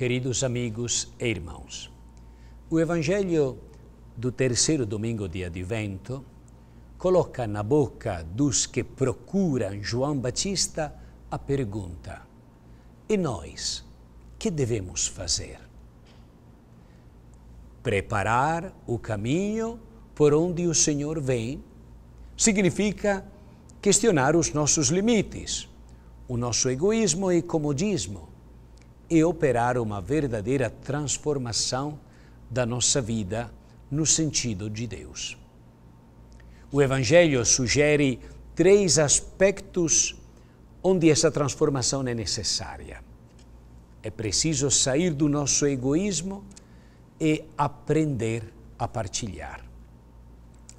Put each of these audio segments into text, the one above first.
queridos amigos e irmãos. O Evangelho do terceiro domingo de Advento coloca na boca dos que procuram João Batista a pergunta: E nós, que devemos fazer? Preparar o caminho por onde o Senhor vem significa questionar os nossos limites, o nosso egoísmo e comodismo e operar uma verdadeira transformação da nossa vida no sentido de Deus. O Evangelho sugere três aspectos onde essa transformação é necessária. É preciso sair do nosso egoísmo e aprender a partilhar.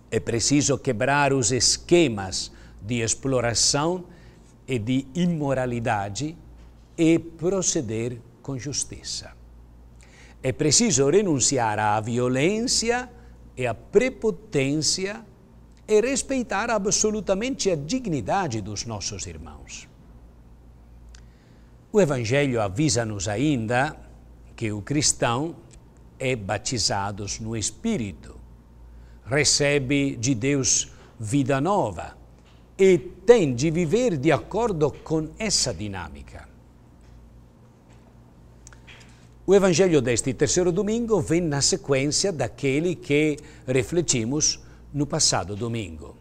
É preciso quebrar os esquemas de exploração e de imoralidade e proceder com justiça. É preciso renunciar à violência e à prepotência e respeitar absolutamente a dignidade dos nossos irmãos. O Evangelho avisa-nos ainda que o cristão é batizado no Espírito, recebe de Deus vida nova e tem de viver de acordo com essa dinâmica. O Evangelho deste terceiro domingo vem na sequência daquele que refletimos no passado domingo.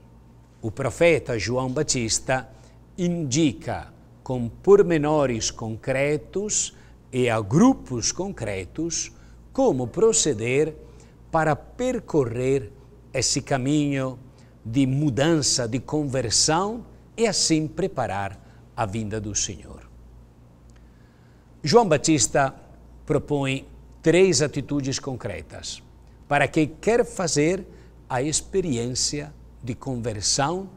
O profeta João Batista indica com pormenores concretos e a grupos concretos como proceder para percorrer esse caminho de mudança, de conversão e assim preparar a vinda do Senhor. João Batista propõe três atitudes concretas para quem quer fazer a experiência de conversão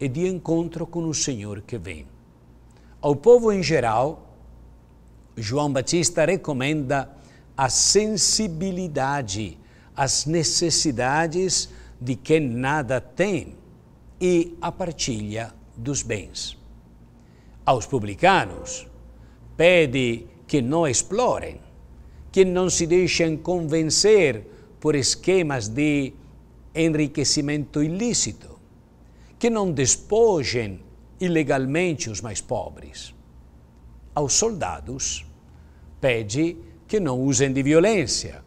e de encontro com o Senhor que vem. Ao povo em geral, João Batista recomenda a sensibilidade às necessidades de quem nada tem e a partilha dos bens. Aos publicanos, pede que não explorem, que não se deixem convencer por esquemas de enriquecimento ilícito, que não despojem ilegalmente os mais pobres. Aos soldados, pede que não usem de violência,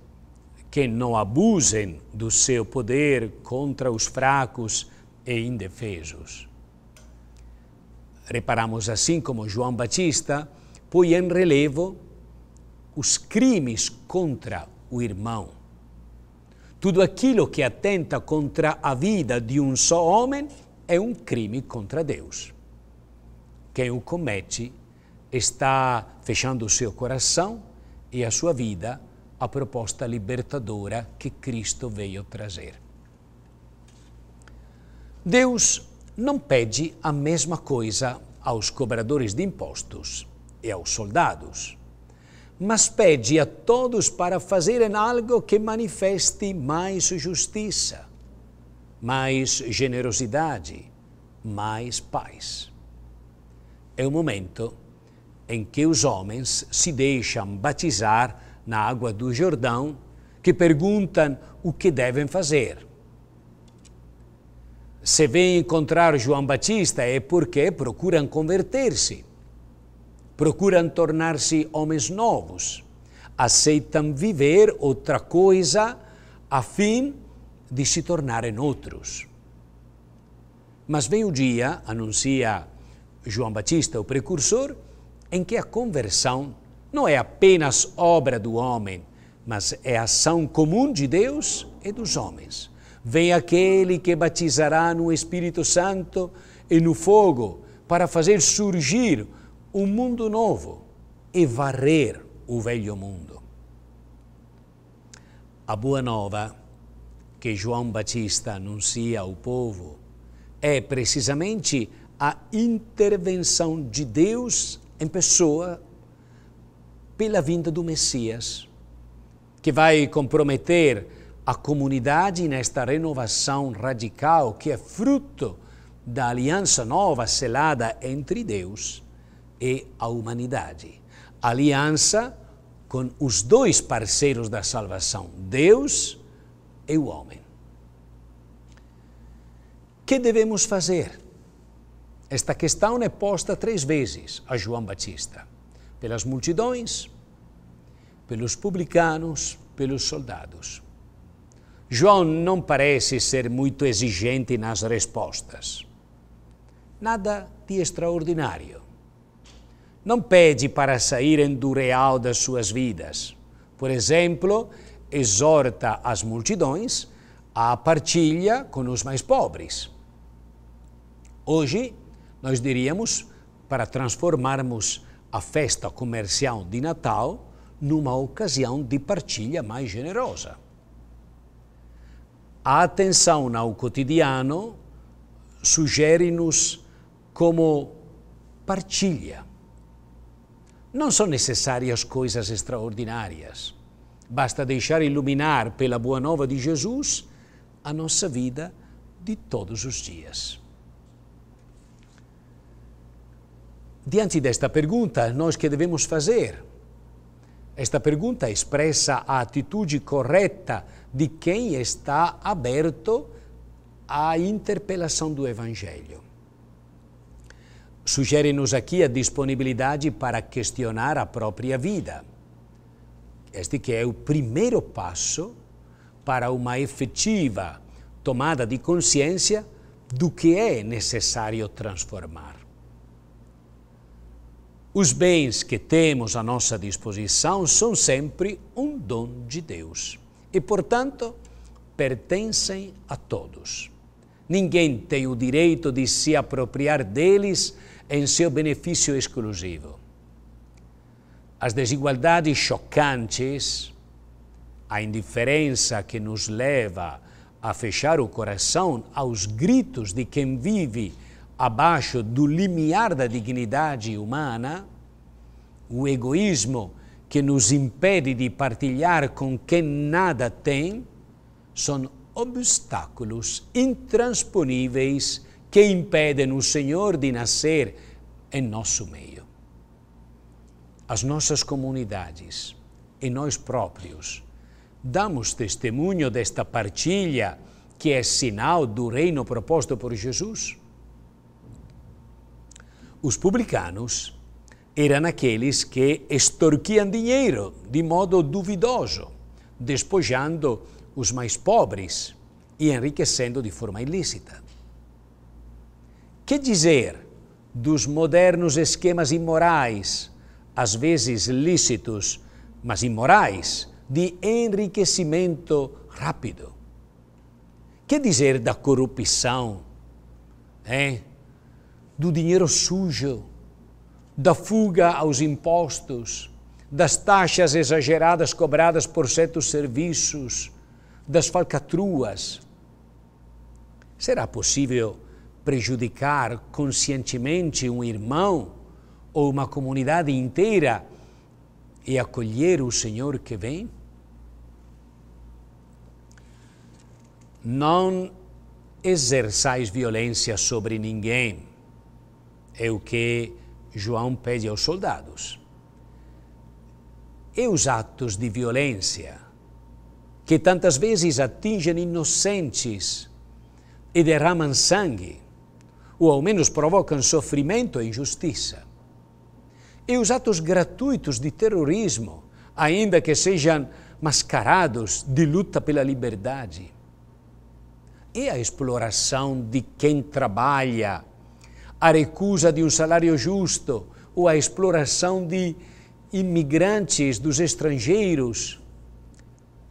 que não abusem do seu poder contra os fracos e indefesos. Reparamos assim como João Batista põe em relevo os crimes contra o irmão. Tudo aquilo que atenta contra a vida de um só homem é um crime contra Deus. Quem o comete está fechando o seu coração e a sua vida à proposta libertadora que Cristo veio trazer. Deus não pede a mesma coisa aos cobradores de impostos e aos soldados mas pede a todos para fazerem algo que manifeste mais justiça, mais generosidade, mais paz. É o momento em que os homens se deixam batizar na água do Jordão, que perguntam o que devem fazer. Se vêm encontrar João Batista é porque procuram converter-se procuram tornar-se homens novos, aceitam viver outra coisa a fim de se tornarem outros. Mas vem o dia, anuncia João Batista, o precursor, em que a conversão não é apenas obra do homem, mas é ação comum de Deus e dos homens. Vem aquele que batizará no Espírito Santo e no fogo para fazer surgir um mundo novo e varrer o velho mundo. A boa nova que João Batista anuncia ao povo é precisamente a intervenção de Deus em pessoa pela vinda do Messias, que vai comprometer a comunidade nesta renovação radical que é fruto da aliança nova selada entre Deus e a humanidade. Aliança com os dois parceiros da salvação, Deus e o homem. Que devemos fazer? Esta questão é posta três vezes a João Batista: pelas multidões, pelos publicanos, pelos soldados. João não parece ser muito exigente nas respostas. Nada de extraordinário. Não pede para saírem do real das suas vidas. Por exemplo, exorta as multidões à partilha com os mais pobres. Hoje, nós diríamos para transformarmos a festa comercial de Natal numa ocasião de partilha mais generosa. A atenção ao cotidiano sugere-nos como partilha. Não são necessárias coisas extraordinárias. Basta deixar iluminar pela boa nova de Jesus a nossa vida de todos os dias. Diante desta pergunta, nós que devemos fazer? Esta pergunta expressa a atitude correta de quem está aberto à interpelação do Evangelho. Sugere-nos aqui a disponibilidade para questionar a própria vida. Este que é o primeiro passo para uma efetiva tomada de consciência do que é necessário transformar. Os bens que temos à nossa disposição são sempre um dom de Deus e, portanto, pertencem a todos. Ninguém tem o direito de se apropriar deles em seu benefício exclusivo. As desigualdades chocantes, a indiferença que nos leva a fechar o coração aos gritos de quem vive abaixo do limiar da dignidade humana, o egoísmo que nos impede de partilhar com quem nada tem, são obstáculos intransponíveis que impedem o Senhor de nascer em nosso meio. As nossas comunidades e nós próprios damos testemunho desta partilha que é sinal do reino proposto por Jesus? Os publicanos eram aqueles que extorquiam dinheiro de modo duvidoso, despojando os mais pobres e enriquecendo de forma ilícita. Que dizer dos modernos esquemas imorais, às vezes lícitos, mas imorais, de enriquecimento rápido? Que dizer da corrupção, hein? do dinheiro sujo, da fuga aos impostos, das taxas exageradas cobradas por certos serviços, das falcatruas? Será possível prejudicar conscientemente um irmão ou uma comunidade inteira e acolher o Senhor que vem? Não exerçais violência sobre ninguém, é o que João pede aos soldados. E os atos de violência que tantas vezes atingem inocentes e derramam sangue ou ao menos provocam sofrimento e injustiça. E os atos gratuitos de terrorismo, ainda que sejam mascarados de luta pela liberdade. E a exploração de quem trabalha, a recusa de um salário justo ou a exploração de imigrantes, dos estrangeiros,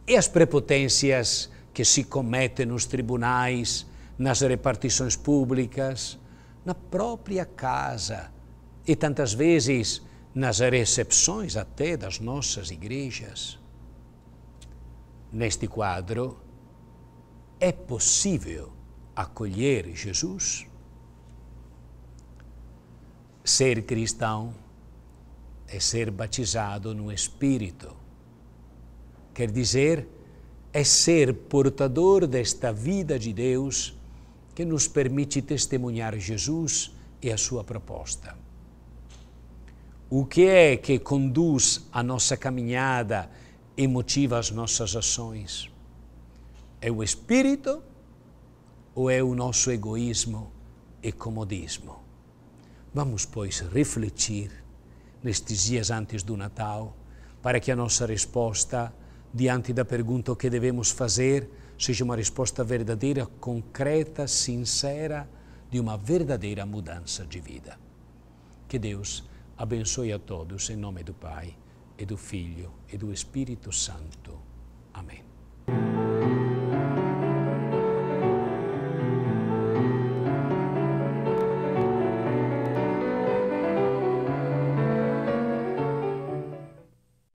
e as prepotências que se cometem nos tribunais, nas repartições públicas, na própria casa e tantas vezes nas recepções até das nossas igrejas. Neste quadro, é possível acolher Jesus? Ser cristão é ser batizado no Espírito. Quer dizer, é ser portador desta vida de Deus que nos permite testemunhar Jesus e a sua proposta. O que é que conduz a nossa caminhada e motiva as nossas ações? É o espírito ou é o nosso egoísmo e comodismo? Vamos, pois, refletir nestes dias antes do Natal para que a nossa resposta, diante da pergunta o que devemos fazer, seja uma resposta verdadeira, concreta, sincera, de uma verdadeira mudança de vida. Que Deus abençoe a todos em nome do Pai, e do Filho e do Espírito Santo. Amém.